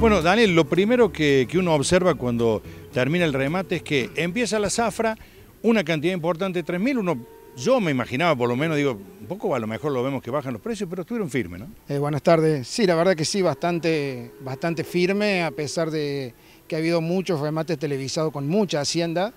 Bueno, Daniel, lo primero que, uno observa cuando termina el remate es que empieza la zafra, una cantidad importante, 3.000, uno yo me imaginaba, por lo menos, digo, un poco a lo mejor lo vemos que bajan los precios, pero estuvieron firmes, ¿no? Eh, buenas tardes. Sí, la verdad que sí, bastante, bastante firme, a pesar de que ha habido muchos remates televisados con mucha hacienda.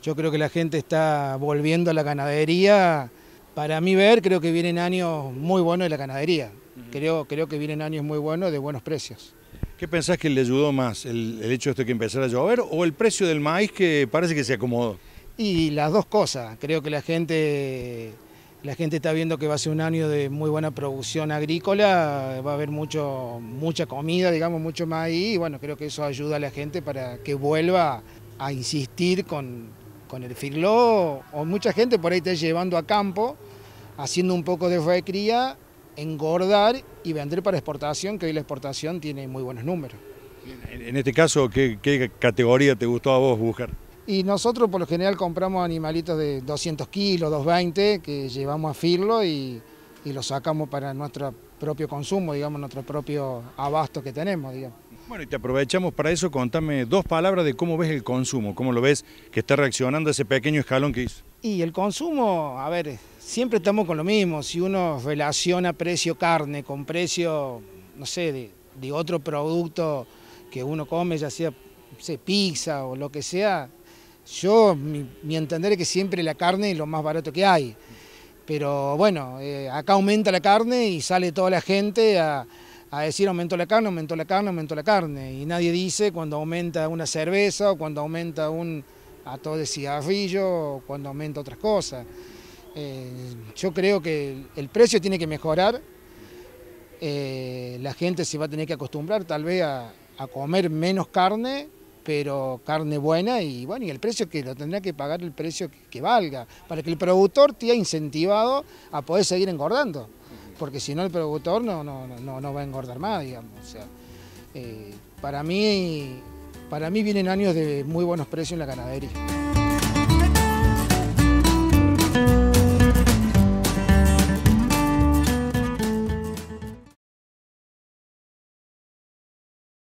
Yo creo que la gente está volviendo a la ganadería para mí ver, creo que vienen años muy buenos de la ganadería. creo, creo que vienen años muy buenos de buenos precios. ¿Qué pensás que le ayudó más, el, hecho de que empezara a llover o el precio del maíz que parece que se acomodó? Y las dos cosas. Creo que la gente, la gente está viendo que va a ser un año de muy buena producción agrícola, va a haber mucho, mucha comida, digamos, mucho maíz. Y bueno, creo que eso ayuda a la gente para que vuelva a insistir con, el firló. O mucha gente por ahí está llevando a campo haciendo un poco de cría, engordar y vender para exportación, que hoy la exportación tiene muy buenos números. En este caso, ¿qué, categoría te gustó a vos buscar? Y nosotros por lo general compramos animalitos de 200 kilos, 220, que llevamos a Firlo y, y los sacamos para nuestro propio consumo, digamos, nuestro propio abasto que tenemos, digamos. Bueno, y te aprovechamos para eso, contame dos palabras de cómo ves el consumo, cómo lo ves que está reaccionando ese pequeño escalón que hizo. Y el consumo, a ver, Siempre estamos con lo mismo, si uno relaciona precio carne con precio, no sé, de, otro producto que uno come, ya sea, pizza o lo que sea, yo, mi, entender es que siempre la carne es lo más barato que hay. Pero bueno, eh, acá aumenta la carne y sale toda la gente a, decir aumentó la carne, aumentó la carne, aumentó la carne. Y nadie dice cuando aumenta una cerveza o cuando aumenta un ato de cigarrillo o cuando aumenta otras cosas. Eh, yo creo que el precio tiene que mejorar, eh, la gente se va a tener que acostumbrar tal vez a, comer menos carne, pero carne buena y bueno, y el precio que lo tendrá que pagar el precio que, valga, para que el productor te haya incentivado a poder seguir engordando, porque si no el productor no, va a engordar más, digamos. Eh, para, mí, para mí vienen años de muy buenos precios en la ganadería.